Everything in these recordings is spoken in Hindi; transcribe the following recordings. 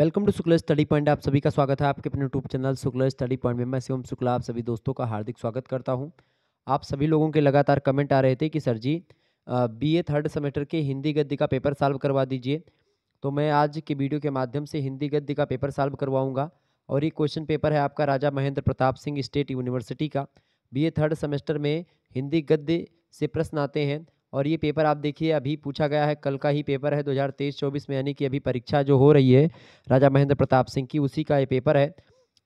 welcome to Shukla study point आप सभी का स्वागत है आपके अपने YouTube channel Shukla study point में मैं शिवम शुक्ला आप सभी दोस्तों का हार्दिक स्वागत करता हूं आप सभी लोगों के लगातार कमेंट आ रहे थे कि sir ji B A third semester के हिंदी गद्य का पेपर सॉल्व करवा दीजिए तो मैं आज के वीडियो के माध्यम से हिंदी गद्य का पेपर सॉल्व करवाऊँगा और ये क्वेश्चन पेपर है आपका राजा महेंद्र प्रताप सिंह स्टेट यूनिवर्सिटी का बी ए थर्ड सेमेस्टर में हिंदी गद्य से प्रश्न आते हैं और ये पेपर आप देखिए अभी पूछा गया है कल का ही पेपर है 2023-24 में यानी कि अभी परीक्षा जो हो रही है राजा महेंद्र प्रताप सिंह की उसी का ये पेपर है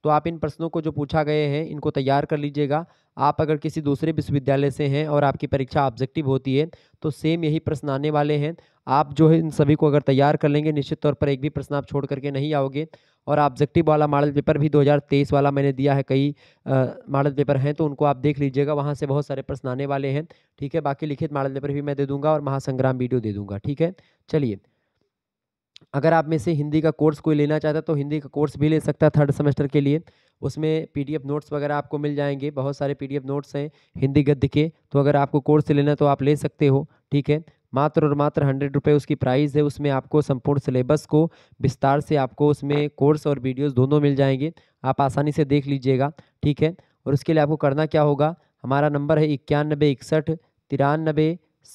तो आप इन प्रश्नों को जो पूछा गए हैं इनको तैयार कर लीजिएगा आप अगर किसी दूसरे विश्वविद्यालय से हैं और आपकी परीक्षा ऑब्जेक्टिव होती है तो सेम यही प्रश्न आने वाले हैं आप जो है इन सभी को अगर तैयार कर लेंगे निश्चित तौर पर एक भी प्रश्न आप छोड़ करके नहीं आओगे और ऑब्जेक्टिव वाला मॉडल पेपर भी 2023 वाला मैंने दिया है कई मॉडल पेपर हैं तो उनको आप देख लीजिएगा वहाँ से बहुत सारे प्रश्न आने वाले हैं ठीक है बाकी लिखित मॉडल पेपर भी मैं दे दूँगा और महासंग्राम वीडियो दे दूँगा ठीक है चलिए अगर आप में से हिंदी का कोर्स कोई लेना चाहता है तो हिंदी का कोर्स भी ले सकता है थर्ड सेमेस्टर के लिए उसमें पीडीएफ नोट्स वगैरह आपको मिल जाएंगे बहुत सारे पीडीएफ नोट्स हैं हिंदी गद्य के तो अगर आपको कोर्स लेना तो आप ले सकते हो ठीक है मात्र और मात्र हंड्रेड रुपये उसकी प्राइस है उसमें आपको संपूर्ण सिलेबस को विस्तार से आपको उसमें कोर्स और वीडियोस दोनों मिल जाएंगे आप आसानी से देख लीजिएगा ठीक है और उसके लिए आपको करना क्या होगा हमारा नंबर है इक्यानबे इकसठ तिरानबे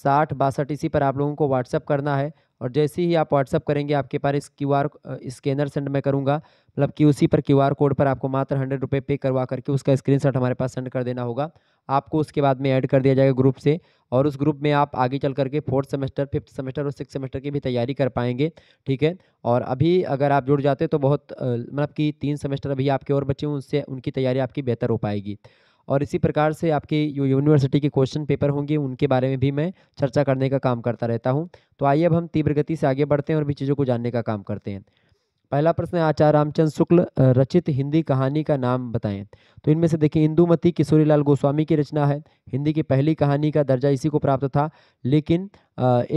साठ बासठ इसी पर आप लोगों को व्हाट्सअप करना है और जैसे ही आप व्हाट्सअप करेंगे आपके पास इस क्यू आर स्कैनर सेंड मैं करूँगा मतलब कि उसी पर क्यू आर कोड पर आपको मात्र हंड्रेड रुपये पे करवा करके उसका शॉट हमारे पास सेंड कर देना होगा आपको उसके बाद में ऐड कर दिया जाएगा ग्रुप से और उस ग्रुप में आप आगे चल करके फोर्थ सेमेस्टर फिफ्थ सेमेस्टर और सिक्स सेमेस्टर की भी तैयारी कर पाएंगे ठीक है और अभी अगर आप जुड़ जाते तो बहुत मतलब कि तीन सेमेस्टर अभी आपके और बच्चे उनसे उनकी तैयारी आपकी बेहतर हो पाएगी और इसी प्रकार से आपके जो यूनिवर्सिटी के क्वेश्चन पेपर होंगे उनके बारे में भी मैं चर्चा करने का काम करता रहता हूँ तो आइए अब हम तीव्र गति से आगे बढ़ते हैं और भी चीज़ों को जानने का काम करते हैं पहला प्रश्न है आचार्य रामचंद्र शुक्ल रचित हिंदी कहानी का नाम बताएं तो इनमें से देखिए इंदुमती किशोरीलाल गोस्वामी की रचना है हिंदी की पहली कहानी का दर्जा इसी को प्राप्त था लेकिन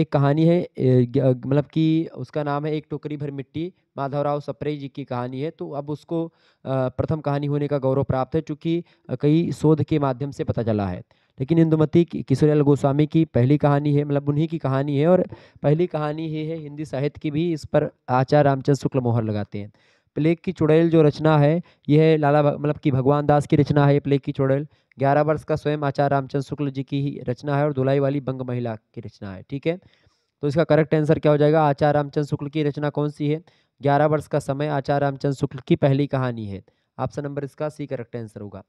एक कहानी है मतलब कि उसका नाम है एक टोकरी भर मिट्टी माधवराव सप्रे जी की कहानी है तो अब उसको प्रथम कहानी होने का गौरव प्राप्त है चूँकि कई शोध के माध्यम से पता चला है लेकिन इंदुमती किशोरीलाल गोस्वामी की पहली कहानी है मतलब उन्हीं की कहानी है और पहली कहानी ही है हिंदी साहित्य की भी इस पर आचार्य रामचंद्र शुक्ल मोहर लगाते हैं प्लेग की चुड़ैल जो रचना है यह है लाला मतलब कि भगवान दास की रचना है प्लेग की चुड़ैल ग्यारह वर्ष का स्वयं आचार्य रामचंद्र शुक्ल जी की ही रचना है और धुलाई वाली बंग महिला की रचना है ठीक है तो इसका करेक्ट आंसर क्या हो जाएगा आचार्य रामचंद्र शुक्ल की रचना कौन सी है ग्यारह वर्ष का समय आचार्य रामचंद्र शुक्ल की पहली कहानी है ऑप्शन नंबर इसका सी करेक्ट आंसर होगा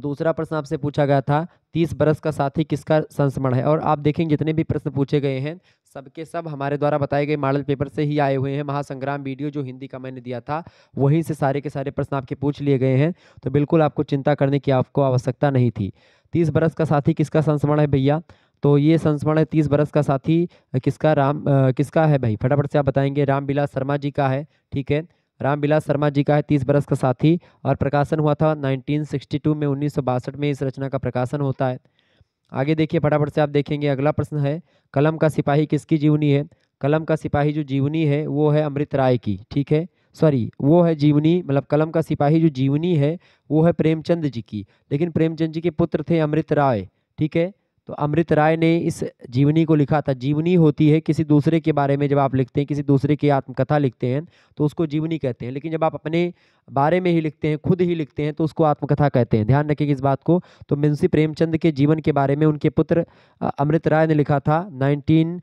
दूसरा प्रश्न आपसे पूछा गया था तीस बरस का साथी किसका संस्मरण है और आप देखेंगे जितने भी प्रश्न पूछे गए हैं सबके सब हमारे द्वारा बताए गए मॉडल पेपर से ही आए हुए हैं महासंग्राम वीडियो जो हिंदी का मैंने दिया था वहीं से सारे के सारे प्रश्न आपके पूछ लिए गए हैं तो बिल्कुल आपको चिंता करने की आपको आवश्यकता नहीं थी तीस बरस का साथी किसका संस्मरण है भैया तो ये संस्मरण है तीस बरस का साथी किसका राम किसका है भाई फटाफट से आप बताएंगे रामविलास शर्मा जी का है ठीक है रामविलास शर्मा जी का है तीस बरस का साथी और प्रकाशन हुआ था 1962 में उन्नीस में इस रचना का प्रकाशन होता है आगे देखिए फटाफट से आप देखेंगे अगला प्रश्न है कलम का सिपाही किसकी जीवनी है कलम का सिपाही जो जीवनी है वो है अमृत राय की ठीक है सॉरी वो है जीवनी मतलब कलम का सिपाही जो जीवनी है वो है प्रेमचंद जी की लेकिन प्रेमचंद जी के पुत्र थे अमृत राय ठीक है तो अमृत राय ने इस जीवनी को लिखा था जीवनी होती है किसी दूसरे के बारे में जब आप लिखते हैं किसी दूसरे की आत्मकथा लिखते हैं तो उसको जीवनी कहते हैं लेकिन जब आप अपने बारे में ही लिखते हैं खुद ही लिखते हैं तो उसको आत्मकथा कहते हैं ध्यान रखेंगे इस बात को तो मुंशी प्रेमचंद के जीवन के बारे में उनके पुत्र अमृत राय ने लिखा था नाइनटीन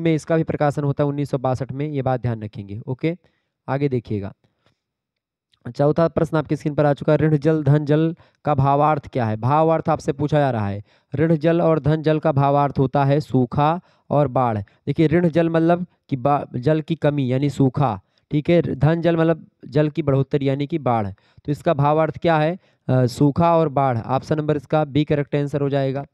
में इसका भी प्रकाशन होता है उन्नीस में ये बात ध्यान रखेंगे ओके आगे देखिएगा चौथा प्रश्न आपकी स्क्रीन पर आ चुका है ऋण जल धन जल का भावार्थ क्या है भावार्थ आपसे पूछा जा रहा है ऋण जल और धन जल का भावार्थ होता है सूखा और बाढ़ देखिए ऋण जल मतलब कि जल की कमी यानी सूखा ठीक है धन जल मतलब जल की बढ़ोतरी यानी कि बाढ़ तो इसका भावार्थ क्या है आ, सूखा और बाढ़ ऑप्शन नंबर इसका बी करेक्ट आंसर हो जाएगा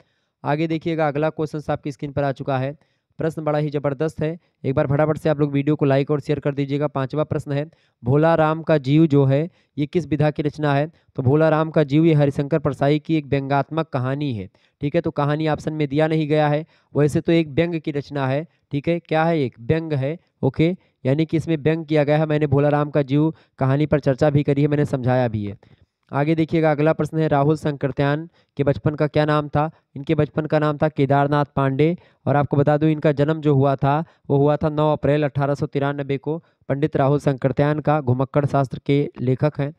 आगे देखिएगा अगला क्वेश्चन आपकी स्क्रीन पर आ चुका है प्रश्न बड़ा ही जबरदस्त है एक बार फटाफट से आप लोग वीडियो को लाइक और शेयर कर दीजिएगा पांचवा प्रश्न है भोला राम का जीव जो है ये किस विधा की रचना है तो भोला राम का जीव ये हरिशंकर परसाई की एक व्यंगात्मक कहानी है ठीक है तो कहानी ऑप्शन में दिया नहीं गया है वैसे तो एक व्यंग की रचना है ठीक है क्या है एक व्यंग है ओके यानी कि इसमें व्यंग किया गया है मैंने भोला राम का जीव कहानी पर चर्चा भी करी है मैंने समझाया भी है आगे देखिएगा अगला प्रश्न है राहुल शंकरत्यान के बचपन का क्या नाम था इनके बचपन का नाम था केदारनाथ पांडे और आपको बता दूं इनका जन्म जो हुआ था वो हुआ था 9 अप्रैल अठारह को पंडित राहुल शंकरत्यान का घुमक्कड़ शास्त्र के लेखक हैं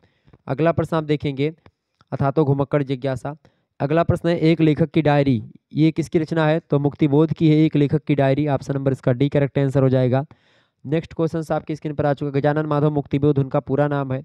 अगला प्रश्न आप देखेंगे अथातो घुमक्कड़ जिज्ञासा अगला प्रश्न है एक लेखक की डायरी ये किसकी रचना है तो मुक्तिबोध की है एक लेखक की डायरी ऑप्शन नंबर इसका डी करेक्ट आंसर हो जाएगा नेक्स्ट क्वेश्चन आपकी स्क्रीन पर आ चुका गजानन माधव मुक्तिबोध उनका पूरा नाम है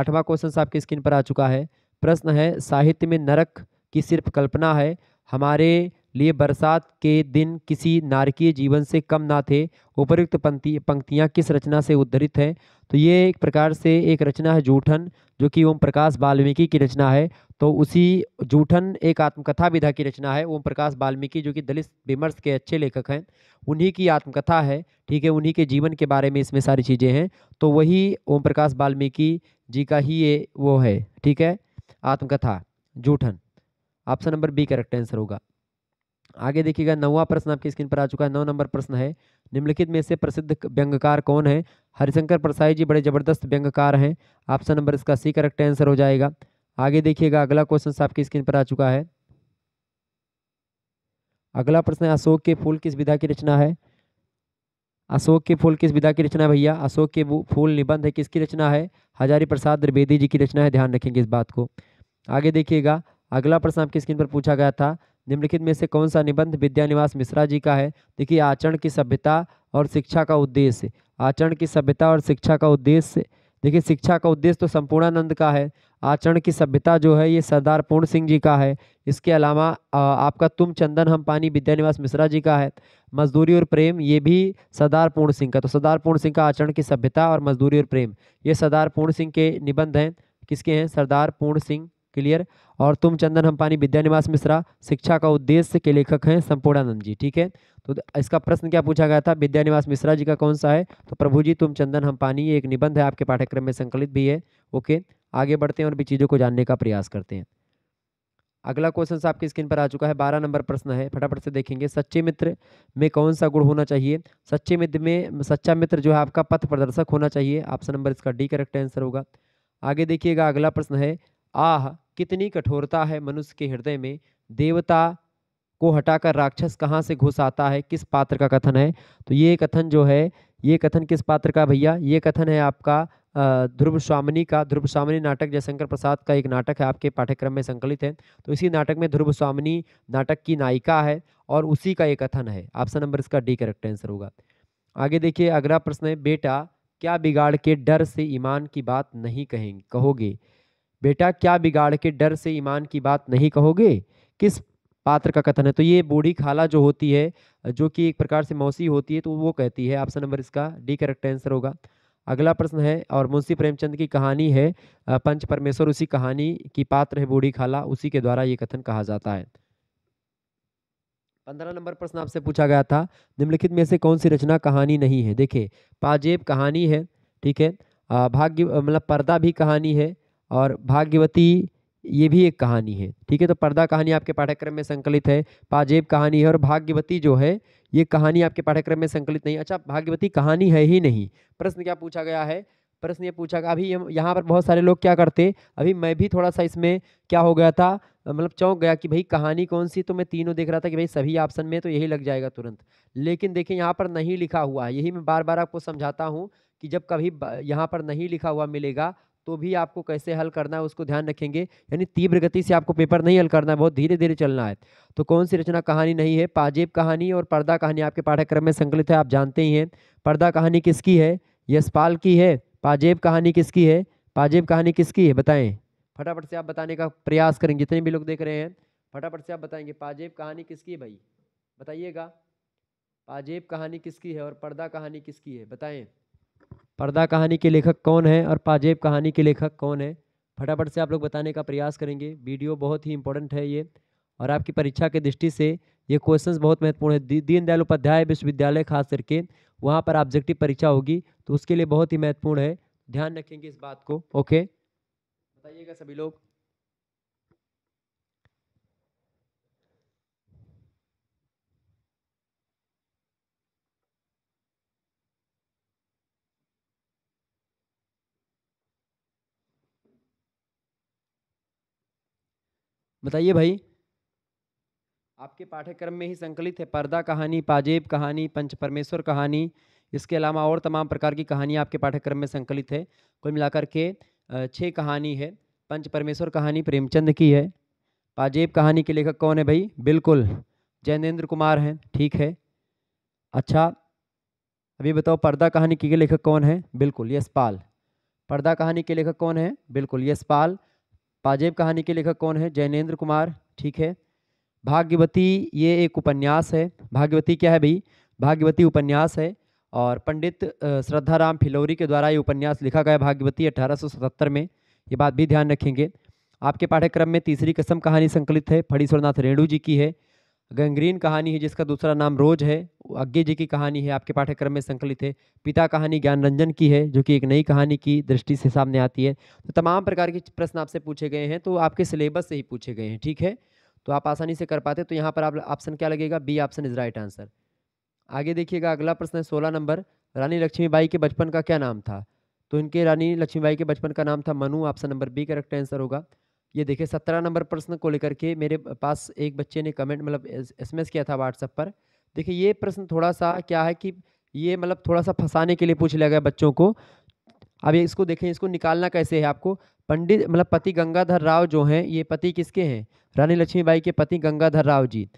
आठवां क्वेश्चन आपकी स्क्रीन पर आ चुका है प्रश्न है साहित्य में नरक की सिर्फ कल्पना है हमारे लिए बरसात के दिन किसी नारकीय जीवन से कम ना थे उपयुक्त पंक्ति पंक्तियाँ किस रचना से उद्धरित हैं तो ये एक प्रकार से एक रचना है जूठन जो कि ओम प्रकाश वाल्मीकि की रचना है तो उसी जूठन एक आत्मकथा विधा की रचना है ओम प्रकाश वाल्मीकि जो कि दलित विमर्श के अच्छे लेखक हैं उन्हीं की आत्मकथा है ठीक है उन्हीं के जीवन के बारे में इसमें सारी चीज़ें हैं तो वही ओम प्रकाश वाल्मीकि जी का ही ये वो है ठीक है आत्मकथा Joothan option number B correct answer होगा आगे देखिएगा नौवा प्रश्न आपकी स्क्रीन पर आ चुका है नौ नंबर प्रश्न है निम्नलिखित में से प्रसिद्ध व्यंगकार कौन है हरिशंकर प्रसाई जी बड़े जबरदस्त व्यंगकार हैं ऑप्शन नंबर इसका सी करेक्ट आंसर हो जाएगा आगे देखिएगा अगला क्वेश्चन आपकी स्क्रीन पर आ चुका है अगला प्रश्न है अशोक के फूल किस विधा की रचना है अशोक के फूल किस विधा की रचना भैया अशोक के फूल निबंध है किसकी रचना है हजारी प्रसाद द्विवेदी जी की रचना है ध्यान रखेंगे इस बात को आगे देखिएगा अगला प्रश्न आपकी स्क्रीन पर पूछा गया था निम्नलिखित में से कौन सा निबंध विद्यानिवास मिश्रा जी का है देखिए आचरण की सभ्यता और शिक्षा का उद्देश्य आचरण की सभ्यता और शिक्षा का उद्देश्य देखिए शिक्षा का उद्देश्य तो संपूर्णानंद का है आचरण की सभ्यता जो है ये सरदार पूर्ण सिंह जी का है इसके अलावा आपका तुम चंदन हम पानी विद्यानिवास मिश्रा जी का है मजदूरी और प्रेम ये भी सरदार पूर्ण सिंह का तो सरदार पूर्ण सिंह का आचरण की सभ्यता और मजदूरी और प्रेम ये सरदार पूर्ण सिंह के निबंध हैं किसके हैं सरदार पूर्ण सिंह क्लियर और तुम चंदन हम पानी विद्यानिवास मिश्रा शिक्षा का उद्देश्य के लेखक हैं संपूर्णानंद जी ठीक है तो इसका प्रश्न क्या पूछा गया था विद्यानिवास मिश्रा जी का कौन सा है तो प्रभु जी तुम चंदन हम पानी ये एक निबंध है आपके पाठ्यक्रम में संकलित भी है ओके आगे बढ़ते हैं और भी चीज़ों को जानने का प्रयास करते हैं अगला क्वेश्चन आपकी स्क्रीन पर आ चुका है बारह नंबर प्रश्न है फटाफट से देखेंगे सच्चे मित्र में कौन सा गुण होना चाहिए सच्चे मित्र में सच्चा मित्र जो है आपका पथ प्रदर्शक होना चाहिए ऑप्शन नंबर इसका डी करेक्ट आंसर होगा आगे देखिएगा अगला प्रश्न है आह कितनी कठोरता है मनुष्य के हृदय में देवता को हटाकर राक्षस कहाँ से घुस आता है किस पात्र का कथन है तो ये कथन जो है ये कथन किस पात्र का भैया ये कथन है आपका ध्रुव स्वामिनी का ध्रुव स्वामिनी नाटक जयशंकर प्रसाद का एक नाटक है आपके पाठ्यक्रम में संकलित है तो इसी नाटक में ध्रुव स्वामिनी नाटक की नायिका है और उसी का ये कथन है ऑप्शन नंबर इसका डी करेक्ट आंसर होगा आगे देखिए अगला प्रश्न है बेटा क्या बिगाड़ के डर से ईमान की बात नहीं कहेंगे कहोगे बेटा क्या बिगाड़ के डर से ईमान की बात नहीं कहोगे किस पात्र का कथन है तो ये बूढ़ी खाला जो होती है जो कि एक प्रकार से मौसी होती है तो वो कहती है ऑप्शन नंबर इसका डी करेक्ट आंसर होगा अगला प्रश्न है और मुंशी प्रेमचंद की कहानी है पंच परमेश्वर उसी कहानी की पात्र है बूढ़ी खाला उसी के द्वारा ये कथन कहा जाता है पंद्रह नंबर प्रश्न आपसे पूछा गया था निम्नलिखित में से कौन सी रचना कहानी नहीं है देखिए पाजेब कहानी है ठीक है भाग्य मतलब पर्दा भी कहानी है और भाग्यवती ये भी एक कहानी है ठीक है तो पर्दा कहानी आपके पाठ्यक्रम में संकलित है पाजेब कहानी है और भाग्यवती जो है ये कहानी आपके पाठ्यक्रम में संकलित नहीं अच्छा भाग्यवती कहानी है ही नहीं प्रश्न क्या पूछा गया है प्रश्न ये पूछा गया अभी यहाँ पर बहुत सारे लोग क्या करते अभी मैं भी थोड़ा सा इसमें क्या हो गया था मतलब चौंक गया कि भाई कहानी कौन सी तो मैं तीनों देख रहा था कि भाई सभी ऑप्शन में तो यही लग जाएगा तुरंत लेकिन देखिए यहाँ पर नहीं लिखा हुआ है यही मैं बार बार आपको समझाता हूँ कि जब कभी यहाँ पर नहीं लिखा हुआ मिलेगा तो भी आपको कैसे हल करना है उसको ध्यान रखेंगे यानी तीव्र गति से आपको पेपर नहीं हल करना है बहुत धीरे धीरे चलना है तो कौन सी रचना कहानी नहीं है पाजेब कहानी और पर्दा कहानी आपके पाठ्यक्रम में संकलित है आप जानते ही हैं पर्दा कहानी किसकी है यशपाल की है पाजेब कहानी किसकी है पाजेब कहानी किसकी है बताएँ फटाफट से आप बताने का प्रयास करेंगे जितने भी लोग देख रहे हैं फटाफट से आप बताएंगे पाजेब कहानी किसकी है भाई बताइएगा पाजेब कहानी किसकी है और पर्दा कहानी किसकी है बताएं पर्दा कहानी के लेखक कौन है और पाजेब कहानी के लेखक कौन है फटाफट से आप लोग बताने का प्रयास करेंगे वीडियो बहुत ही इंपॉर्टेंट है ये और आपकी परीक्षा के दृष्टि से ये क्वेश्चंस बहुत महत्वपूर्ण है दीनदयाल उपाध्याय विश्वविद्यालय खास करके वहाँ पर ऑब्जेक्टिव परीक्षा होगी तो उसके लिए बहुत ही महत्वपूर्ण है ध्यान रखेंगे इस बात को ओके बताइएगा सभी लोग बताइए भाई आपके पाठ्यक्रम में ही संकलित है पर्दा कहानी पाजेब कहानी पंच परमेश्वर कहानी इसके अलावा और तमाम प्रकार की कहानियाँ आपके पाठ्यक्रम में संकलित है कुल मिलाकर के छः कहानी है पंच परमेश्वर कहानी प्रेमचंद की है पाजेब कहानी के लेखक कौन है भाई बिल्कुल जैनेन्द्र कुमार हैं ठीक है अच्छा अभी बताओ पर्दा कहानी के लेखक कौन है बिल्कुल यशपाल पर्दा कहानी के लेखक कौन है बिल्कुल यशपाल पाजेब कहानी के लेखक कौन है जैनेन्द्र कुमार ठीक है भाग्यवती ये एक उपन्यास है भाग्यवती क्या है भाई भाग्यवती उपन्यास है और पंडित श्रद्धाराम फिलौरी के द्वारा ये उपन्यास लिखा गया भाग्यवती 1877 में ये बात भी ध्यान रखेंगे आपके पाठ्यक्रम में तीसरी कसम कहानी संकलित है फणीश्वरनाथ रेणु जी की है गंग्रीन कहानी है जिसका दूसरा नाम रोज है अज्ञे जी की कहानी है आपके पाठ्यक्रम में संकलित है पिता कहानी ज्ञान रंजन की है जो कि एक नई कहानी की दृष्टि से सामने आती है तो तमाम प्रकार के प्रश्न आपसे पूछे गए हैं तो आपके सिलेबस से ही पूछे गए हैं ठीक है तो आप आसानी से कर पाते तो यहाँ पर आप ऑप्शन क्या लगेगा B option is right answer आगे देखिएगा अगला प्रश्न है सोलह नंबर रानी लक्ष्मीबाई के बचपन का क्या नाम था तो इनके रानी लक्ष्मीबाई के बचपन का नाम था Manu option number B correct answer होगा ये देखिए सत्रह नंबर प्रश्न को लेकर के मेरे पास एक बच्चे ने कमेंट मतलब एसएमएस किया था व्हाट्सएप पर देखिए ये प्रश्न थोड़ा सा क्या है कि ये मतलब थोड़ा सा फंसाने के लिए पूछ लिया गया बच्चों को अब ये इसको देखें इसको निकालना कैसे है आपको पंडित मतलब पति गंगाधर राव जो हैं ये पति किसके हैं रानी लक्ष्मीबाई के पति गंगाधर राव जी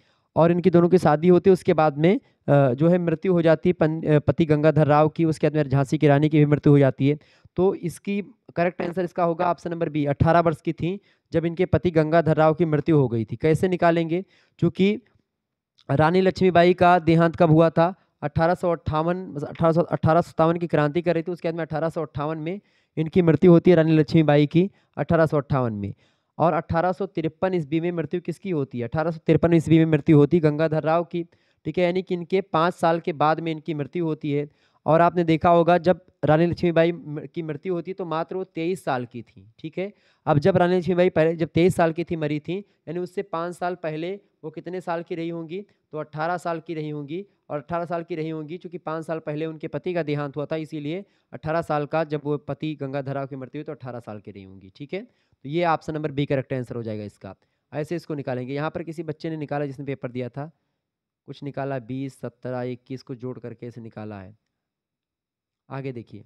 और इनकी दोनों की शादी होती है उसके बाद में जो है मृत्यु हो जाती है पति गंगाधर राव की उसके बाद में झांसी की रानी की भी मृत्यु हो जाती है तो इसकी करेक्ट आंसर इसका होगा ऑप्शन नंबर बी अट्ठारह वर्ष की थी जब इनके पति गंगाधर राव की मृत्यु हो गई थी कैसे निकालेंगे चूँकि रानी लक्ष्मीबाई का देहांत कब हुआ था अठारह सौ अट्ठावन की क्रांति कर रही थी उसके बाद में अठारह में इनकी मृत्यु होती है रानी लक्ष्मीबाई की अठारह में और अट्ठारह सौ तिरपन ईस्वी में मृत्यु किसकी होती है अठारह सौ तिरपन ईस्वी में मृत्यु होती है गंगाधर राव की ठीक है यानी कि इनके पाँच साल के बाद में इनकी मृत्यु होती है और आपने देखा होगा जब रानी लक्ष्मीबाई की मृत्यु होती तो मात्र वो तेईस साल की थी ठीक है अब जब रानी लक्ष्मीबाई पहले जब तेईस साल की थी मरी थी यानी उससे पाँच साल पहले वो कितने साल की रही होंगी तो अट्ठारह साल की रही होंगी और अट्ठारह साल की रही होंगी चूँकि पाँच साल पहले उनके पति का देहांत हुआ था इसीलिए अट्ठारह साल का जब वो पति गंगाधरा की मृत्यु हुई तो अट्ठारह साल की रही होंगी ठीक है तो ये option number B correct answer हो जाएगा इसका ऐसे इसको निकालेंगे यहाँ पर किसी बच्चे ने निकाला जिसने पेपर दिया था कुछ निकाला बीस सत्रह इक्कीस को जोड़ करके इसे निकाला है आगे देखिए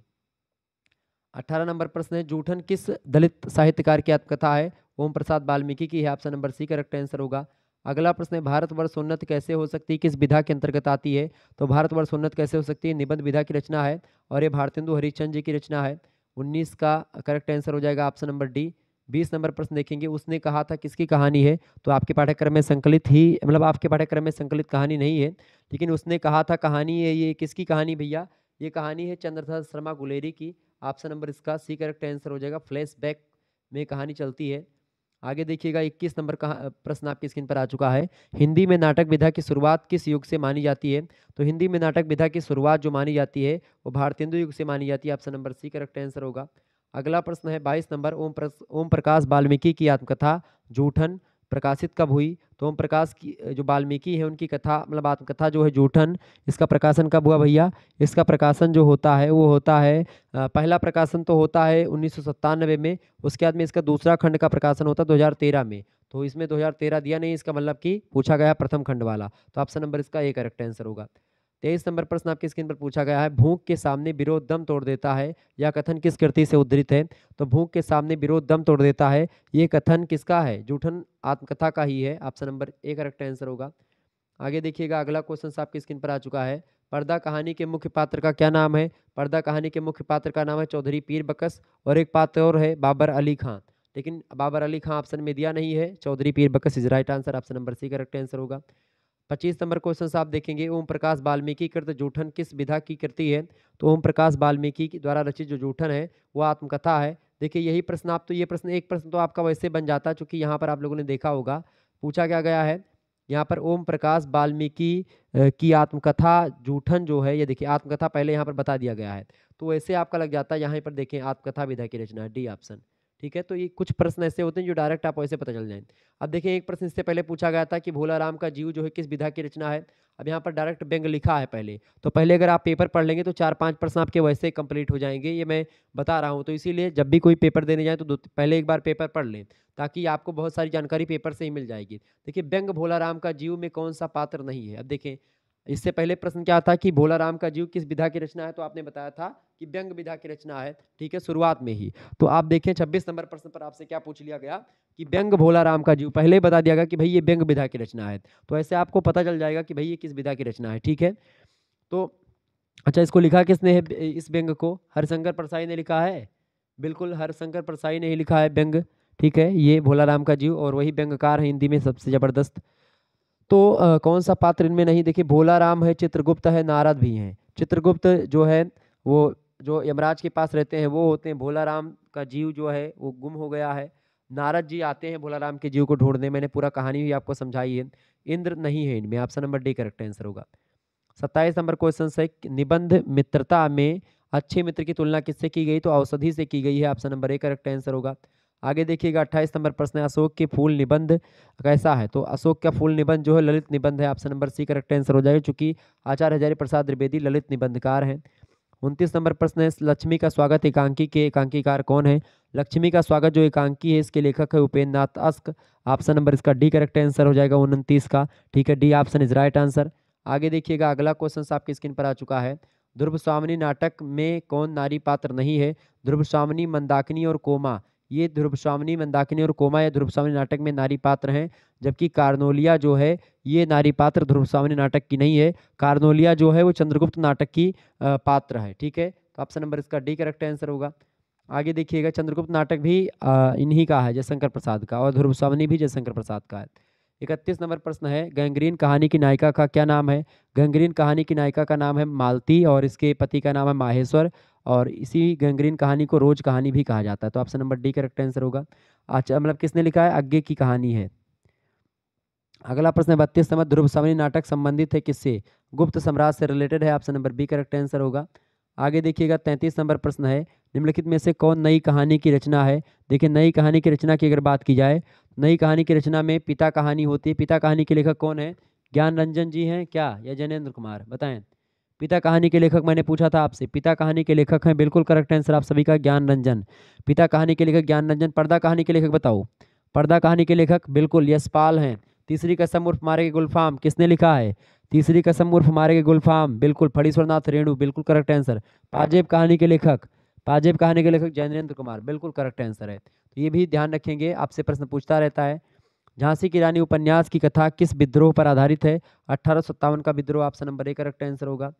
अठारह नंबर प्रश्न है जूठन किस दलित साहित्यकार की आत्मकथा है ओम प्रसाद वाल्मीकि की है option number C correct answer होगा अगला प्रश्न है भारतवर्ष उन्नत कैसे हो सकती है किस विधा के अंतर्गत आती है तो भारतवर्ष उन्नत कैसे हो सकती है निबंध विधा की रचना है और ये भारतेंदु हरिचंद जी की रचना है उन्नीस का करेक्ट आंसर हो जाएगा ऑप्शन नंबर डी बीस नंबर प्रश्न देखेंगे उसने कहा था किसकी कहानी है तो आपके पाठ्यक्रम में संकलित ही मतलब आपके पाठ्यक्रम में संकलित कहानी नहीं है लेकिन उसने कहा था कहानी है ये किसकी कहानी भैया ये कहानी है चंद्रधर शर्मा गुलेरी की ऑप्शन नंबर इसका सी करेक्ट आंसर हो जाएगा फ्लैशबैक में कहानी चलती है आगे देखिएगा 21 नंबर का प्रश्न आपकी स्क्रीन पर आ चुका है हिंदी में नाटक विधा की शुरुआत किस युग से मानी जाती है तो हिंदी में नाटक विधा की शुरुआत जो मानी जाती है वो भारतेंदु युग से मानी जाती है option number C correct answer होगा अगला प्रश्न है बाईस नंबर ओम ओम प्रकाश वाल्मीकि की आत्मकथा जूठन प्रकाशित कब हुई तो ओम प्रकाश की जो वाल्मीकि हैं उनकी कथा मतलब आत्मकथा जो है जूठन इसका प्रकाशन कब हुआ भैया इसका प्रकाशन जो होता है वो होता है पहला प्रकाशन तो होता है उन्नीस में उसके बाद में इसका दूसरा खंड का प्रकाशन होता है दो में तो इसमें 2013 दिया नहीं इसका मतलब कि पूछा गया प्रथम खंड वाला तो ऑप्शन नंबर इसका एक करेक्ट आंसर होगा तेईस नंबर प्रश्न आपकी स्क्रीन पर पूछा गया है भूख के सामने विरोध दम तोड़ देता है यह कथन किस कृति से उद्धृत है तो भूख के सामने विरोध दम तोड़ देता है ये कथन किसका है जूठन आत्मकथा का ही है option number A correct answer होगा आगे देखिएगा अगला क्वेश्चन आपकी स्क्रीन पर आ चुका है पर्दा कहानी के मुख्य पात्र का क्या नाम है पर्दा कहानी के मुख्य पात्र का नाम है चौधरी पीर बकस और एक पात्र और है बाबर अली खां लेकिन बाबर अली खां ऑप्शन में दिया नहीं है Chaudhary Pir Baksh is right answer option number C correct answer होगा पच्चीस नंबर क्वेश्चन आप देखेंगे ओम प्रकाश वाल्मीकि कृत जूठन किस विधा की कृति है तो ओम प्रकाश वाल्मीकि द्वारा रचित जो जूठन है वह आत्मकथा है देखिए यही प्रश्न आप तो ये प्रश्न एक प्रश्न तो आपका वैसे बन जाता है चूँकि यहाँ पर आप लोगों ने देखा होगा पूछा क्या गया है यहाँ पर ओम प्रकाश वाल्मीकि की आत्मकथा जूठन जो है ये देखिए आत्मकथा पहले यहाँ पर बता दिया गया है तो वैसे आपका लग जाता है यहाँ पर देखें आत्मकथा विधा की रचना डी ऑप्शन ठीक है तो ये कुछ प्रश्न ऐसे होते हैं जो डायरेक्ट आप वैसे पता चल जाए अब देखिए एक प्रश्न इससे पहले पूछा गया था कि भोला राम का जीव जो है किस विधा की रचना है अब यहाँ पर डायरेक्ट बैंग लिखा है पहले तो पहले अगर आप पेपर पढ़ लेंगे तो चार पांच प्रश्न आपके वैसे कंप्लीट हो जाएंगे ये मैं बता रहा हूँ तो इसीलिए जब भी कोई पेपर देने जाए तो पहले एक बार पेपर पढ़ लें ताकि आपको बहुत सारी जानकारी पेपर से ही मिल जाएगी देखिए व्यंग भोला राम का जीव में कौन सा पात्र नहीं है अब देखें इससे पहले प्रश्न क्या था कि भोला राम का जीव किस विधा की रचना है तो आपने बताया था कि व्यंग विधा की रचना है ठीक है शुरुआत में ही तो आप देखें 26 नंबर प्रश्न पर आपसे क्या पूछ लिया गया कि व्यंग भोला राम का जीव पहले ही बता दिया गया कि भाई ये व्यंग विधा की रचना है तो ऐसे आपको पता चल जाएगा कि भाई ये किस विधा की रचना है ठीक है तो अच्छा इसको लिखा किसने है इस व्यंग को हरशंकर प्रसाई ने लिखा है बिल्कुल हरशंकर परसाई ने ही लिखा है व्यंग ठीक है ये भोला राम का जीव और वही व्यंगकार है हिंदी में सबसे ज़बरदस्त तो आ, कौन सा पात्र इनमें नहीं देखिए भोला राम है चित्रगुप्त है नारद भी हैं चित्रगुप्त जो है वो जो यमराज के पास रहते हैं वो होते हैं भोला राम का जीव जो है वो गुम हो गया है नारद जी आते हैं भोला राम के जीव को ढूंढने मैंने पूरा कहानी भी आपको समझाई है इंद्र नहीं है इनमें option number D correct answer होगा सत्ताईस नंबर क्वेश्चन है निबंध मित्रता में अच्छे मित्र की तुलना किससे की गई तो औषधि से की गई है option number A correct answer होगा आगे देखिएगा अट्ठाईस नंबर प्रश्न है अशोक के फूल निबंध कैसा है तो अशोक का फूल निबंध जो है ललित निबंध है option number C correct answer हो जाएगा चूंकि आचार्य हजारी प्रसाद द्विवेदी ललित निबंधकार हैं उनतीस नंबर प्रश्न है लक्ष्मी का स्वागत एकांकी के एकांकीकार कौन है लक्ष्मी का स्वागत जो एकांकी है इसके लेखक है उपेन्द्र नाथ अस्क ऑप्शन नंबर इसका डी करेक्ट आंसर हो जाएगा उनतीस का ठीक है D option is right answer आगे देखिएगा अगला क्वेश्चन आपकी स्क्रीन पर आ चुका है ध्रुव स्वामिनी नाटक में कौन नारी पात्र नहीं है ध्रुव स्वामिनी मंदाकिनी और कोमा ये ध्रुवस्वामिनी मंदाकिनी और कोमा या ध्रुवस्वामिनी नाटक में नारी पात्र हैं जबकि कार्नोलिया जो है ये नारी पात्र ध्रुवस्वामिनी नाटक की नहीं है कार्नोलिया जो है वो चंद्रगुप्त नाटक की पात्र है ठीक है तो ऑप्शन नंबर इसका डी करेक्ट आंसर होगा आगे देखिएगा चंद्रगुप्त नाटक भी इन्हीं का है जयशंकर प्रसाद का और ध्रुवस्वामिनी भी जयशंकर प्रसाद का है इकतीस नंबर प्रश्न है गंग्रीन कहानी की नायिका का क्या नाम है गंग्रीन कहानी की नायिका का नाम है मालती और इसके पति का नाम है माहेश्वर और इसी गंग्रीन कहानी को रोज कहानी भी कहा जाता है तो option number D correct answer होगा अच्छा मतलब किसने लिखा है अज्ञे की कहानी है अगला प्रश्न बत्तीस समय ध्रुव समरी नाटक संबंधित है किससे गुप्त सम्राट से रिलेटेड है option number B correct answer होगा आगे देखिएगा तैंतीस नंबर प्रश्न है निम्नलिखित में से कौन नई कहानी की रचना है देखिए नई कहानी की रचना की अगर बात की जाए नई कहानी की रचना में पिता कहानी होती है पिता कहानी के लेखक कौन है ज्ञान रंजन जी हैं क्या या जनेन्द्र कुमार बताएं पिता कहानी के लेखक मैंने पूछा था आपसे पिता कहानी के लेखक हैं बिल्कुल करेक्ट आंसर आप सभी का ज्ञान रंजन पिता कहानी के लेखक ज्ञान रंजन पर्दा कहानी के लेखक बताओ पर्दा कहानी के लेखक बिल्कुल यशपाल हैं तीसरी कसम उर्फ मारे के गुलफाम किसने लिखा है तीसरी कसम उर्फ मारे के गुलफाम बिल्कुल फड़ीश्वरनाथ रेणु बिल्कुल करेक्ट आंसर पाजेब कहानी के लेखक पाजेब कहानी के लेखक जैनेन्द्र कुमार बिल्कुल करेक्ट आंसर है तो ये भी ध्यान रखेंगे आपसे प्रश्न पूछता रहता है झांसी की रानी उपन्यास की कथा किस विद्रोह पर आधारित है अट्ठारह का विद्रोह ऑप्शन नंबर एक करेक्ट आंसर होगा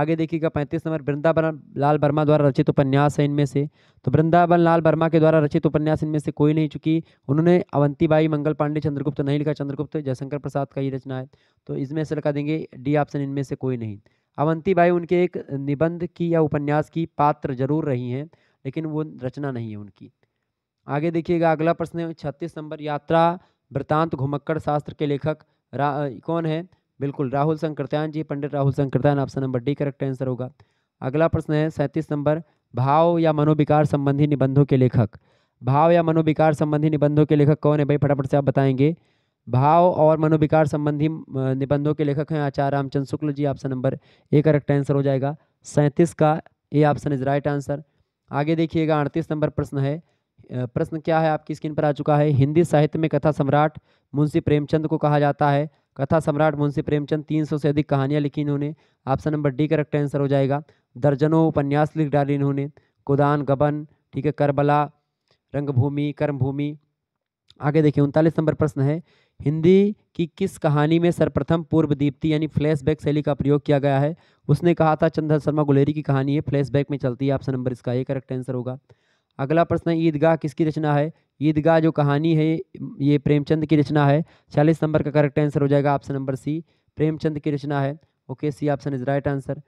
आगे देखिएगा पैंतीस नंबर वृंदावन लाल वर्मा द्वारा रचित उपन्यास है इनमें से तो वृंदावन लाल वर्मा के द्वारा रचित उपन्यास इनमें से कोई नहीं चुकी उन्होंने अवंतीबाई मंगल पांडे चंद्रगुप्त नहीं लिखा चंद्रगुप्त जयशंकर प्रसाद का ही रचना है तो इसमें से लगा देंगे डी ऑप्शन इनमें से कोई नहीं अवंतीबाई उनके एक निबंध की या उपन्यास की पात्र जरूर रही हैं लेकिन वो रचना नहीं है उनकी आगे देखिएगा अगला प्रश्न है छत्तीस नंबर यात्रा वृतांत घुमक्कड़ शास्त्र के लेखक कौन है बिल्कुल Rahul Sankrityayan ji Pandit Rahul Sankrityayan option number D correct answer होगा अगला प्रश्न है सैंतीस नंबर भाव या मनोविकार संबंधी निबंधों के लेखक भाव या मनोविकार संबंधी निबंधों के लेखक कौन है भाई फटाफट से आप बताएंगे भाव और मनोविकार संबंधी निबंधों के लेखक हैं Acharya Ramchandra Shukla ji option number A correct answer हो जाएगा सैंतीस का A option is right answer आगे देखिएगा अड़तीस नंबर प्रश्न है प्रश्न क्या है आपकी स्क्रीन पर आ चुका है हिंदी साहित्य में कथा सम्राट मुंशी प्रेमचंद को कहा जाता है कथा सम्राट मुंशी प्रेमचंद 300 से अधिक कहानियाँ लिखी इन्होंने option number D correct answer हो जाएगा दर्जनों उपन्यास लिख डाली इन्होंने कुदान गबन ठीक है करबला रंगभूमि कर्मभूमि आगे देखिए उनतालीस नंबर प्रश्न है हिंदी की किस कहानी में सर्वप्रथम पूर्व दीप्ति यानी फ्लैशबैक शैली का प्रयोग किया गया है उसने कहा था चंद्र शर्मा गुलेरी की कहानी है फ्लैशबैक में चलती है ऑप्शन नंबर इसका ये करेक्ट आंसर होगा अगला प्रश्न ईदगाह किसकी रचना है ईदगाह जो कहानी है ये प्रेमचंद की रचना है चालीस नंबर का करेक्ट आंसर हो जाएगा ऑप्शन नंबर सी प्रेमचंद की रचना है okay C option is right answer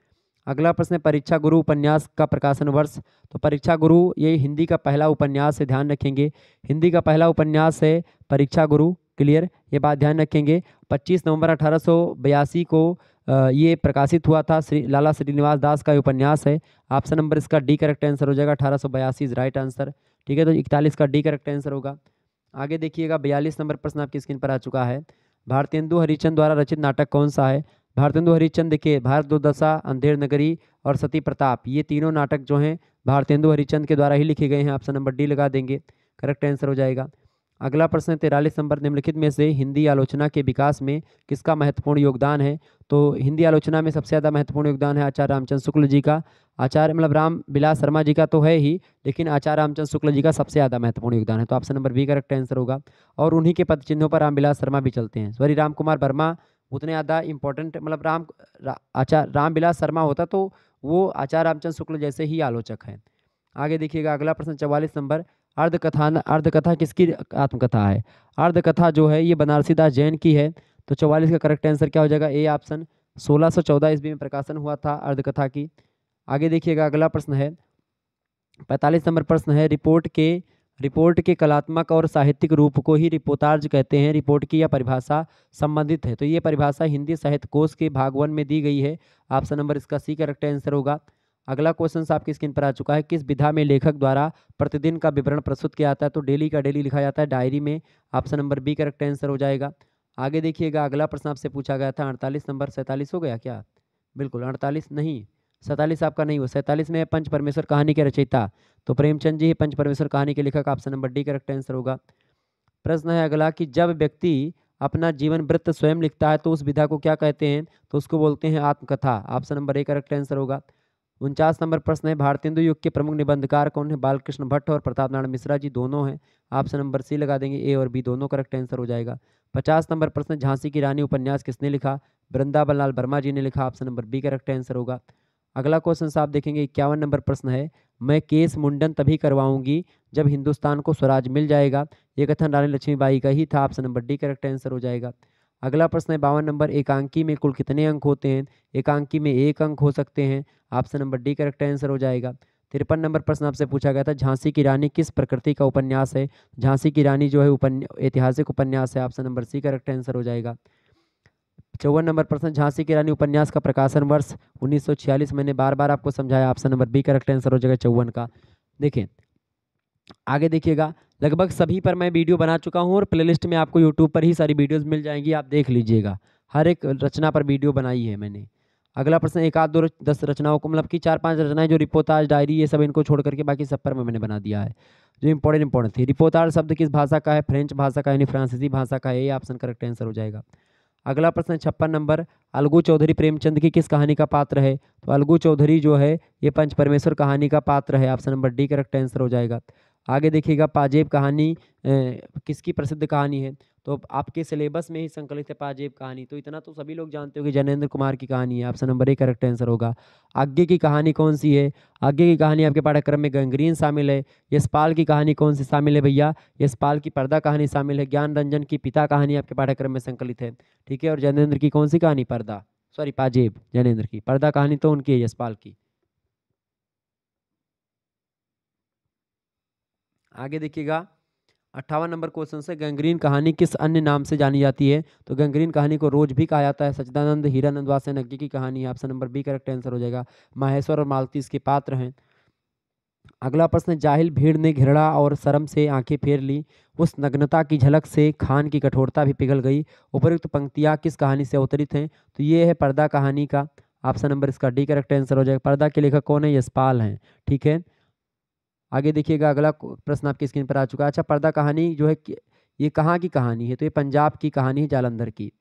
अगला प्रश्न परीक्षा गुरु उपन्यास का प्रकाशन वर्ष तो परीक्षा गुरु ये हिंदी का पहला उपन्यास है ध्यान रखेंगे हिंदी का पहला उपन्यास है परीक्षा गुरु क्लियर ये बात ध्यान रखेंगे 25 नवंबर अठारह को ये प्रकाशित हुआ था श्री लाला श्रीनिवास दास का उपन्यास है ऑप्शन नंबर इसका डी करेक्ट आंसर हो जाएगा अठारह सौ बयासी इज राइट आंसर ठीक है तो इकतालीस का डी करेक्ट आंसर होगा आगे देखिएगा बयालीस नंबर प्रश्न आपकी स्क्रीन पर आ चुका है भारतेंदु हरिचंद द्वारा रचित नाटक कौन सा है भारतेंदु हरिचंद देखिए भारत दुर्दशा अंधेर नगरी और सती प्रताप ये तीनों नाटक जो हैं भारतेंदु हरिचंद के द्वारा ही लिखे गए हैं ऑप्शन नंबर डी लगा देंगे करेक्ट आंसर हो जाएगा अगला प्रश्न है तिरालीस नंबर निम्नलिखित में से हिंदी आलोचना के विकास में किसका महत्वपूर्ण योगदान है तो हिंदी आलोचना में सबसे ज़्यादा महत्वपूर्ण योगदान है आचार्य रामचंद्र शुक्ल जी का आचार्य मतलब राम बिलास शर्मा जी का तो है ही लेकिन आचार्य रामचंद्र शुक्ल जी का सबसे ज़्यादा महत्वपूर्ण योगदान है तो option number B correct answer होगा और उन्हीं के पद चिन्हों पर राम बिलास शर्मा भी चलते हैं सॉरी राम कुमार वर्मा उतने ज़्यादा इंपॉर्टेंट मतलब राम आचार्य राम बिलास शर्मा होता तो वो आचार्य रामचंद्र शुक्ल जैसे ही आलोचक हैं आगे देखिएगा अगला प्रश्न चवालीस नंबर अर्धकथान अर्धकथा किसकी आत्मकथा है अर्धकथा जो है ये बनारसी दास जैन की है तो चौवालीस का करेक्ट आंसर क्या हो जाएगा ए ऑप्शन 1614 सौ ईस्वी में प्रकाशन हुआ था अर्धकथा की आगे देखिएगा अगला प्रश्न है पैंतालीस नंबर प्रश्न है रिपोर्ट के रिपोर्ट के कलात्मक और साहित्यिक रूप को ही रिपोर्टार्ज कहते हैं रिपोर्ट की यह परिभाषा संबंधित है तो ये परिभाषा हिंदी साहित्य कोष के भागवन में दी गई है ऑप्शन नंबर इसका सी करेक्ट आंसर होगा अगला क्वेश्चन आपकी स्क्रीन पर आ चुका है किस विधा में लेखक द्वारा प्रतिदिन का विवरण प्रस्तुत किया जाता है तो डेली का डेली लिखा जाता है डायरी में option number B correct answer हो जाएगा आगे देखिएगा अगला प्रश्न आपसे पूछा गया था अड़तालीस नंबर सैंतालीस हो गया क्या बिल्कुल अड़तालीस नहीं सैंतालीस आपका नहीं हो सैंतालीस में पंच परमेश्वर कहानी के रचयिता तो प्रेमचंद जी ही पंच परमेश्वर कहानी के लेखक option number D correct answer होगा प्रश्न है अगला कि जब व्यक्ति अपना जीवन वृत्त स्वयं लिखता है तो उस विधा को क्या कहते हैं तो उसको बोलते हैं आत्मकथा option number A correct answer होगा उनचास नंबर प्रश्न है भारतीय हिंदू युग के प्रमुख निबंधकार कौन है बालकृष्ण भट्ट और प्रताप नारायण मिश्रा जी दोनों हैं ऑप्शन नंबर सी लगा देंगे ए और बी दोनों करेक्ट आंसर हो जाएगा पचास नंबर प्रश्न झांसी की रानी उपन्यास किसने लिखा वृंदावन लाल वर्मा जी ने लिखा option number B correct answer होगा अगला क्वेश्चन आप देखेंगे इक्यावन नंबर प्रश्न है मैं केस मुंडन तभी करवाऊंगी जब हिंदुस्तान को स्वराज मिल जाएगा ये कथन रानी लक्ष्मीबाई का ही था option number D correct answer हो जाएगा अगला प्रश्न है बावन नंबर एकांकी में कुल कितने अंक होते हैं एकांकी में एक अंक हो सकते हैं option number D correct answer हो जाएगा तिरपन नंबर प्रश्न आपसे पूछा गया था झांसी की रानी किस प्रकृति का उपन्यास है झांसी की रानी जो है उपन्या ऐतिहासिक उपन्यास है option number C correct answer हो जाएगा चौवन नंबर प्रश्न झांसी की रानी उपन्यास का प्रकाशन वर्ष 1946 मैंने बार बार आपको समझाया option number B correct answer हो जाएगा चौवन का देखें आगे देखिएगा लगभग सभी पर मैं वीडियो बना चुका हूँ और प्लेलिस्ट में आपको यूट्यूब पर ही सारी वीडियोस मिल जाएंगी आप देख लीजिएगा हर एक रचना पर वीडियो बनाई है मैंने अगला प्रश्न एक आध दो दस रचनाओं को मतलब कि चार पांच रचनाएं जो रिपोताज डायरी ये सब इनको छोड़ करके बाकी सब पर मैंने बना दिया है जो इम्पोर्टेंट इम्पोर्टेंट थी रिपोतार शब्द किस भाषा का है फ्रेंच भाषा का यानी फ्रांसीसी भाषा का है ये ऑप्शन करेक्ट आंसर हो जाएगा अगला प्रश्न छप्पन नंबर अलगू चौधरी प्रेमचंद की किस कहानी का पात्र है तो अलगू चौधरी जो है ये पंच परमेश्वर कहानी का पात्र है option number D correct answer हो जाएगा आगे देखिएगा पाजेब कहानी किसकी प्रसिद्ध कहानी है तो आपके सिलेबस में ही संकलित है पाजेब कहानी तो इतना तो सभी लोग जानते हो कि जनेंद्र कुमार की कहानी है ऑप्शन नंबर एक करेक्ट आंसर होगा आगे की कहानी कौन सी है आगे की कहानी आपके पाठ्यक्रम में गंगरीन शामिल है यशपाल की कहानी कौन सी शामिल है भैया यशपाल की पर्दा कहानी शामिल है ज्ञान रंजन की पिता कहानी आपके पाठ्यक्रम में संकलित है ठीक है और जैनेन्द्र की कौन सी कहानी पर्दा सॉरी पाजेब जनेन्द्र की पर्दा कहानी तो उनकी है यशपाल की आगे देखिएगा अट्ठावन नंबर क्वेश्चन से गंगरीन कहानी किस अन्य नाम से जानी जाती है तो गंगरीन कहानी को रोज भी कहा जाता है सचिदानंद हीरानंद वास नग्गी की कहानी है option number B correct answer हो जाएगा माहेश्वर और मालती इसके पात्र हैं अगला प्रश्न जाहिल भीड़ ने घृणा और शर्म से आंखें फेर ली उस नग्नता की झलक से खान की कठोरता भी पिघल गई उपयुक्त पंक्तियाँ किस कहानी से अवतरित हैं तो ये है पर्दा कहानी का ऑप्शन नंबर इसका डी करेक्ट आंसर हो जाएगा पर्दा के लेखक कौन है यशपाल हैं ठीक है आगे देखिएगा अगला प्रश्न आपकी स्क्रीन पर आ चुका है अच्छा पर्दा कहानी जो है ये कहाँ की कहानी है तो ये पंजाब की कहानी है जालंधर की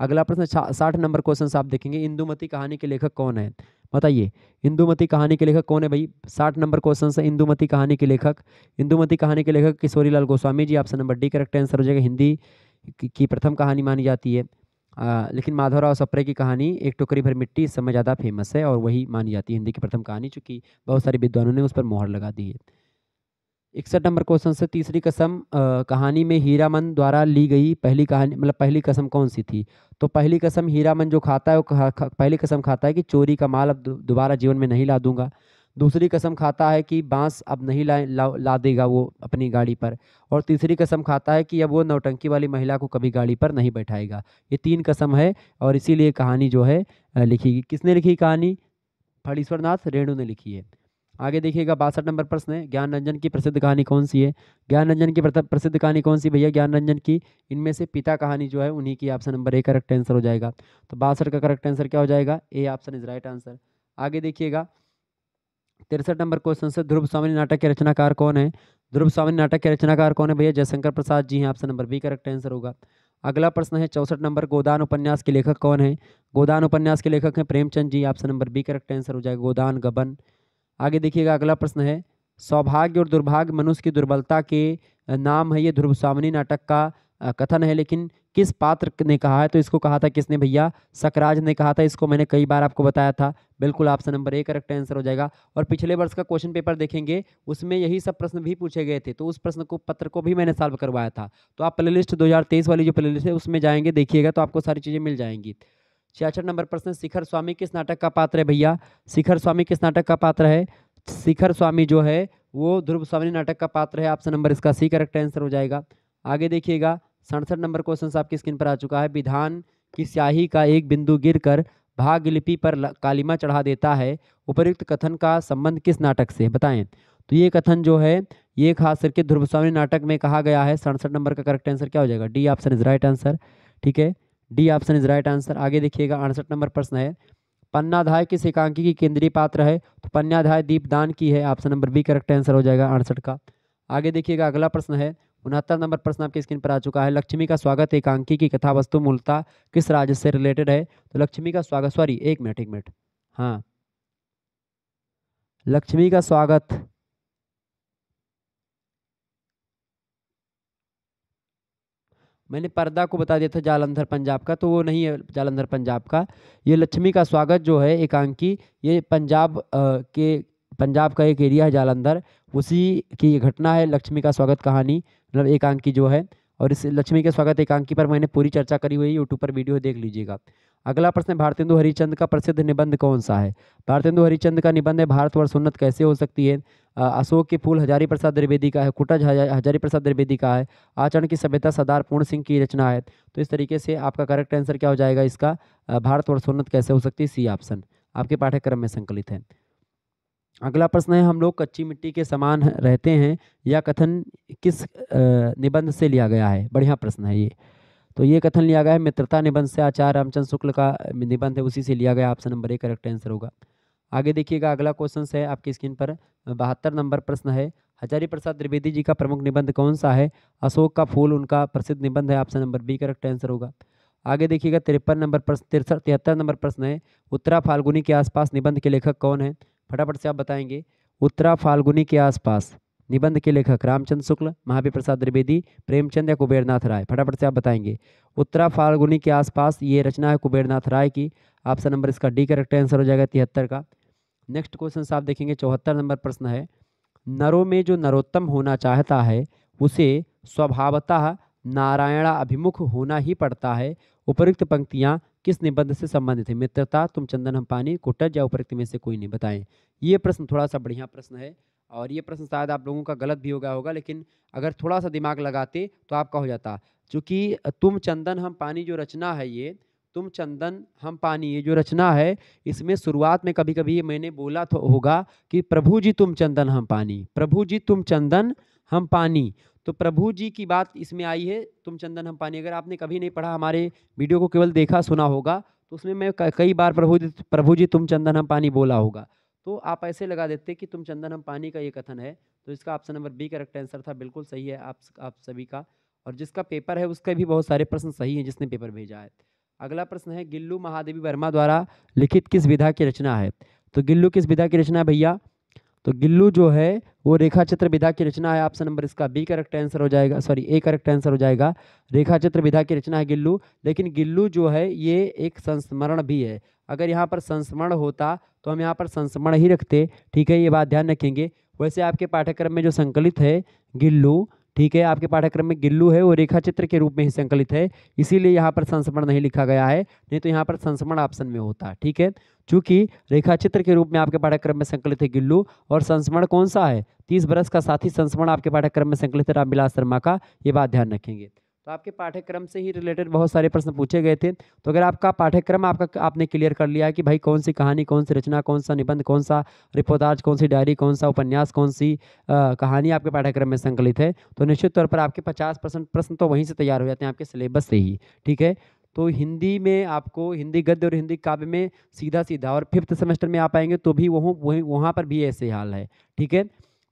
अगला प्रश्न साठ नंबर क्वेश्चन आप देखेंगे इंदुमती कहानी के लेखक कौन है बताइए इंदुमती कहानी के लेखक कौन है भाई साठ नंबर क्वेश्चन है इंदुमती कहानी के लेखक इंदुमती कहानी के लेखक किशोरीलाल गोस्वामी जी आपसे नंबर डी करेक्ट आंसर हो जाएगा हिंदी की प्रथम कहानी मानी जाती है आ, लेकिन माधवराव सप्रे की कहानी एक टोकरी भर मिट्टी इस समय ज़्यादा फेमस है और वही मानी जाती है हिंदी की प्रथम कहानी चूँकि बहुत सारे विद्वानों ने उस पर मोहर लगा दी है इकसठ नंबर क्वेश्चन से तीसरी कसम आ, कहानी में हीरामन द्वारा ली गई पहली कहानी मतलब पहली कसम कौन सी थी तो पहली कसम हीरामन जो खाता है वो खा, खा, पहली कसम खाता है कि चोरी का माल अब दोबारा जीवन में नहीं ला दूंगा दूसरी कसम खाता है कि बांस अब नहीं ला, ला ला देगा वो अपनी गाड़ी पर और तीसरी कसम खाता है कि अब वो नौटंकी वाली महिला को कभी गाड़ी पर नहीं बैठाएगा ये तीन कसम है और इसीलिए कहानी जो है लिखी किसने लिखी कहानी फड़ीश्वरनाथ रेणु ने लिखी है आगे देखिएगा बासठ नंबर प्रश्न है ज्ञान रंजन की प्रसिद्ध कहानी कौन सी है ज्ञान रंजन की प्रसिद्ध कहानी कौन सी भैया ज्ञान रंजन की इनमें से पिता कहानी जो है उन्हीं की option number A correct answer हो जाएगा तो बासठ का करेक्ट आंसर क्या हो जाएगा A option is right answer आगे देखिएगा तिरसठ नंबर क्वेश्चन से ध्रुव स्वामी नाटक के रचनाकार कौन है ध्रुव स्वामी नाटक के रचनाकार कौन है भैया जयशंकर प्रसाद जी हैं option number B correct answer होगा अगला प्रश्न है चौसठ नंबर गोदान उपन्यास के लेखक कौन है गोदान उपन्यास के लेखक हैं Premchand ji option number B correct answer हो जाएगा गोदान गबन आगे देखिएगा अगला प्रश्न है सौभाग्य और दुर्भाग्य मनुष्य की दुर्बलता के नाम है ये ध्रुव स्वामिनी नाटक का कथन है लेकिन किस पात्र ने कहा है तो इसको कहा था किसने भैया सकराज ने कहा था इसको मैंने कई बार आपको बताया था बिल्कुल आपसे नंबर ए करेक्ट आंसर हो जाएगा और पिछले वर्ष का क्वेश्चन पेपर देखेंगे उसमें यही सब प्रश्न भी पूछे गए थे तो उस प्रश्न को पत्र को भी मैंने सॉल्व करवाया था तो आप प्ले लिस्ट वाली जो प्ले लिस्ट है उसमें जाएंगे देखिएगा तो आपको सारी चीज़ें मिल जाएंगी छियासठ नंबर प्रश्न शिखर स्वामी किस नाटक का पात्र है भैया शिखर स्वामी किस नाटक का पात्र है शिखर स्वामी जो है वो ध्रुव स्वामी नाटक का पात्र है आपसे नंबर इसका सी करेक्ट आंसर हो जाएगा आगे देखिएगा सड़सठ नंबर क्वेश्चन आपकी स्क्रीन पर आ चुका है विधान की स्याही का एक बिंदु गिर भाग भाग्यलिपि पर कालिमा चढ़ा देता है उपयुक्त कथन का संबंध किस नाटक से बताएं तो ये कथन जो है ये खास करके ध्रुवस्वामी नाटक में कहा गया है सड़सठ नंबर का करेक्ट आंसर क्या हो जाएगा D option is right answer ठीक है D option is right answer आगे देखिएगा अड़सठ नंबर प्रश्न है पन्नाधाय किस एकांकी की केंद्रीय पात्र है तो पन्नाधाय दीपदान की है option number B correct answer हो जाएगा अड़सठ का आगे देखिएगा अगला प्रश्न है उनहत्तर नंबर प्रश्न आपके स्क्रीन पर आ चुका है लक्ष्मी का स्वागत एकांकी की कथा वस्तु मूलता किस राज्य से रिलेटेड है तो लक्ष्मी का स्वागत सॉरी एक मिनट एक मिनट हाँ लक्ष्मी का स्वागत मैंने पर्दा को बता दिया था जालंधर पंजाब का तो वो नहीं है जालंधर पंजाब का ये लक्ष्मी का स्वागत जो है एकांकी ये पंजाब के पंजाब का एक एरिया है जालंधर उसी की ये घटना है लक्ष्मी का स्वागत कहानी मतलब एकांकी जो है और इस लक्ष्मी के स्वागत एकांकी पर मैंने पूरी चर्चा करी हुई है यूट्यूब पर वीडियो देख लीजिएगा अगला प्रश्न भारतेंदु हरिचंद का प्रसिद्ध निबंध कौन सा है भारतेंदु हरिचंद का निबंध है वर्ष उन्नत कैसे हो सकती है अशोक के फूल हजारी प्रसाद द्विवेदी का है कुटज हजारी प्रसाद द्विवेदी का है आचरण की सभ्यता सरदार पूर्ण सिंह की रचना है तो इस तरीके से आपका करेक्ट आंसर क्या हो जाएगा इसका भारत वर्ष उन्नत कैसे हो सकती है सी ऑप्शन आपके पाठ्यक्रम में संकलित है अगला प्रश्न है हम लोग कच्ची मिट्टी के समान रहते हैं यह कथन किस निबंध से लिया गया है बढ़िया प्रश्न है ये तो ये कथन लिया गया है मित्रता निबंध से आचार्य रामचंद्र शुक्ल का निबंध है उसी से लिया गया option number A correct answer होगा आगे देखिएगा अगला क्वेश्चन है आपकी स्क्रीन पर बहत्तर नंबर प्रश्न है हजारी प्रसाद त्रिवेदी जी का प्रमुख निबंध कौन सा है अशोक का फूल उनका प्रसिद्ध निबंध है option number B correct answer होगा आगे देखिएगा तिरपन नंबर प्रश्न तिरसठ तिहत्तर नंबर प्रश्न है उत्तरा फाल्गुनी के आसपास निबंध के लेखक कौन है फटाफट से आप बताएंगे उत्तरा फाल्गुनी के आसपास निबंध के लेखक रामचंद्र शुक्ल महावीर प्रसाद द्विवेदी प्रेमचंद या कुबेरनाथ राय फटाफट से आप बताएंगे उत्तरा फाल्गुनी के आसपास ये रचना है कुबेरनाथ राय की ऑप्शन नंबर इसका डी करेक्ट आंसर हो जाएगा तिहत्तर का नेक्स्ट क्वेश्चन आप देखेंगे चौहत्तर नंबर प्रश्न है नरों में जो नरोत्तम होना चाहता है उसे स्वभावतः नारायणा अभिमुख होना ही पड़ता है उपयुक्त पंक्तियाँ किस निबंध से संबंधित है मित्रता तुम चंदन हम पानी कुटज या उपरक्ति में से कोई नहीं बताएं ये प्रश्न थोड़ा सा बढ़िया प्रश्न है और ये प्रश्न शायद आप लोगों का गलत भी हो गया होगा लेकिन अगर थोड़ा सा दिमाग लगाते तो आपका हो जाता चूँकि तुम चंदन हम पानी जो रचना है ये तुम चंदन हम पानी ये जो रचना है इसमें शुरुआत में कभी कभी ये मैंने बोला तो होगा कि प्रभु जी तुम चंदन हम पानी प्रभु जी तुम चंदन हम पानी तो प्रभु जी की बात इसमें आई है तुम चंदन हम पानी अगर आपने कभी नहीं पढ़ा हमारे वीडियो को केवल देखा सुना होगा तो उसमें मैं कई बार प्रभु जी प्रभु जी तुम चंदन हम पानी बोला होगा तो आप ऐसे लगा देते कि तुम चंदन हम पानी का ये कथन है तो इसका option number B correct answer था बिल्कुल सही है आप आप सभी का और जिसका पेपर है उसका भी बहुत सारे प्रश्न सही हैं जिसने पेपर भेजा है अगला प्रश्न है गिल्लू महादेवी वर्मा द्वारा लिखित किस विधा की रचना है तो गिल्लू किस विधा की रचना भैया तो गिल्लू जो है वो रेखा चित्र विधा की रचना है ऑप्शन नंबर इसका बी करेक्ट आंसर हो जाएगा सॉरी ए करेक्ट आंसर हो जाएगा रेखा चित्र विधा की रचना है गिल्लू लेकिन गिल्लू जो है ये एक संस्मरण भी है अगर यहाँ पर संस्मरण होता तो हम यहाँ पर संस्मरण ही रखते ठीक है ये बात ध्यान रखेंगे वैसे आपके पाठ्यक्रम में जो संकलित है गिल्लू ठीक है आपके पाठ्यक्रम में गिल्लू है वो रेखा चित्र के रूप में ही संकलित है इसीलिए यहाँ पर संस्मरण नहीं लिखा गया है नहीं तो यहाँ पर संस्मरण ऑप्शन में होता ठीक है चूंकि रेखा चित्र के रूप में आपके पाठ्यक्रम में संकलित है गिल्लू और संस्मरण कौन सा है तीस बरस का साथी संस्मरण आपके पाठ्यक्रम में संकलित है रामविलास शर्मा का ये बात ध्यान रखेंगे तो आपके पाठ्यक्रम से ही रिलेटेड बहुत सारे प्रश्न पूछे गए थे तो अगर आपका पाठ्यक्रम आपका आपने क्लियर कर लिया है कि भाई कौन सी कहानी कौन सी रचना कौन सा निबंध कौन सा रिपोर्टार्ज कौन सी डायरी कौन सा उपन्यास कौन सी आ, कहानी आपके पाठ्यक्रम में संकलित है तो निश्चित तौर पर आपके पचास परसेंट प्रश्न तो वहीं से तैयार हो जाते हैं आपके सिलेबस से ही ठीक है तो हिंदी में आपको हिंदी गद्य और हिंदी काव्य में सीधा सीधा और फिफ्थ सेमेस्टर में आप आएंगे तो भी वह वहीं वहाँ पर भी ऐसे हाल है ठीक है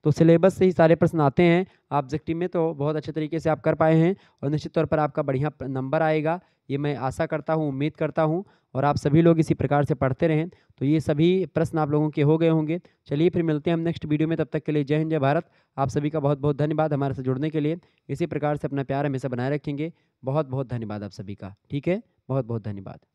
तो सिलेबस से ही सारे प्रश्न आते हैं ऑब्जेक्टिव में तो बहुत अच्छे तरीके से आप कर पाए हैं और निश्चित तौर पर आपका बढ़िया नंबर आएगा ये मैं आशा करता हूँ उम्मीद करता हूँ और आप सभी लोग इसी प्रकार से पढ़ते रहें तो ये सभी प्रश्न आप लोगों के हो गए होंगे चलिए फिर मिलते हैं हम नेक्स्ट वीडियो में तब तक के लिए जय हिंद जय भारत आप सभी का बहुत बहुत धन्यवाद हमारे से जुड़ने के लिए इसी प्रकार से अपना प्यार हमेशा बनाए रखेंगे बहुत बहुत धन्यवाद आप सभी का ठीक है बहुत बहुत धन्यवाद